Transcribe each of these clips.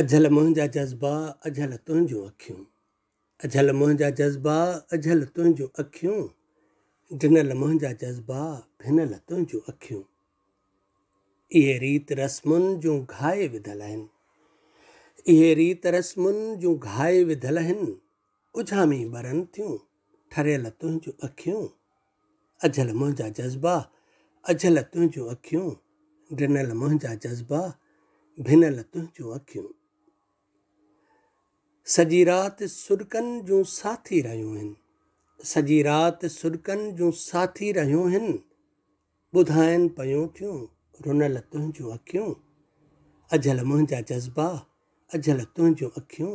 अझल मुंहिंजा जज़्बा अझल तुंहिंजूं अखियूं अझल मुंहिंजा जज़्बा अझल तुंहिंजूं अखियूं जिनल मुंहिंजा जज़्बा भिनल तुंहिंजूं अखियूं ये रीत रस्मुनि जो घाए विधल ये रीत रस्मुनि जो घाए विधल आहिनि उझामी ॿरनि थियूं ठरियल तुंहिंजूं अखियूं अझल मुंहिंजा जज़्बा अझल तुंहिंजूं अखियूं डिनल मुंहिंजा जज़्बा भिनल तुंहिंजूं अखियूं सॼी राति सुरकनि जूं साथी रहियूं आहिनि सॼी राति सुरकनि जूं साथी रहियूं आहिनि ॿुधाइनि पियूं थियूं रुनल तुंहिंजूं अखियूं अजल मुंहिंजा जज़्बा अजल तुंहिंजूं अखियूं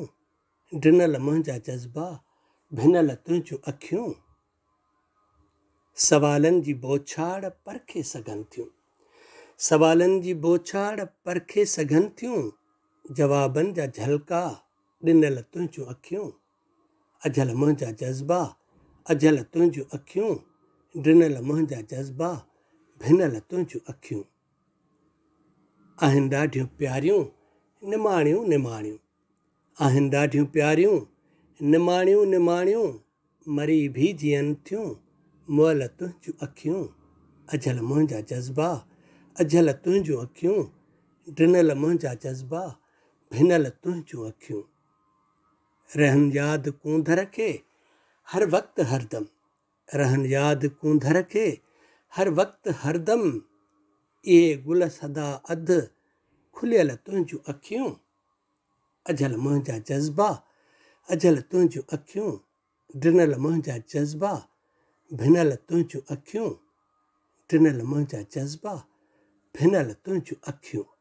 ॾिनल मुंहिंजा जज़्बा भिनल तुंहिंजूं अखियूं सवालनि जी बोछाड़ परखे सघनि थियूं सवालनि जी बोछाड़ परखे सघनि थियूं जवाबनि जा झलका ॾिनल तुंहिंजूं अखियूं अझल मुंहिंजा जज़्बा अझल तुंहिंजूं अखियूं ॾिनल मुंहिंजा जज़्बा भिनल तुंहिंजूं अखियूं आहिनि ॾाढियूं प्यारियूं निमाणियूं निमाणियूं आहिनि ॾाढियूं प्यारियूं निमाणियूं निमाणियूं मरी बि जीअनि थियूं मुअल तुंहिंजूं अखियूं अझल मुंहिंजा जज़्बा अझल तुंहिंजूं अखियूं ॾिनल मुंहिंजा जज़्बा भिनल तुंहिंजूं अखियूं रहन याद कूंध रखे हर वक्त हरदम रहन याद कूंध रखे हर वक्त हरदम ये गुल सदा अध खुलियल तुंहिंजूं अखियूं अजल मुझा जज़्बा अजल तुंहिंजूं अखियूं डिनल मुझा जज़्बा भिनल तुझ अखियूं डिनल मुझा जज़्बा भिनल तुझ अखियूं